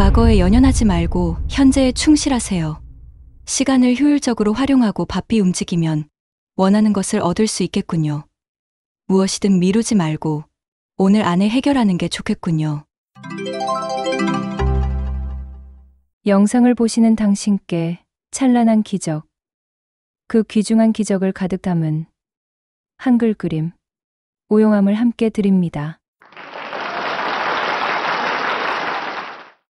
과거에 연연하지 말고 현재에 충실하세요. 시간을 효율적으로 활용하고 바삐 움직이면 원하는 것을 얻을 수 있겠군요. 무엇이든 미루지 말고 오늘 안에 해결하는 게 좋겠군요. 영상을 보시는 당신께 찬란한 기적, 그 귀중한 기적을 가득 담은 한글 그림, 오용함을 함께 드립니다.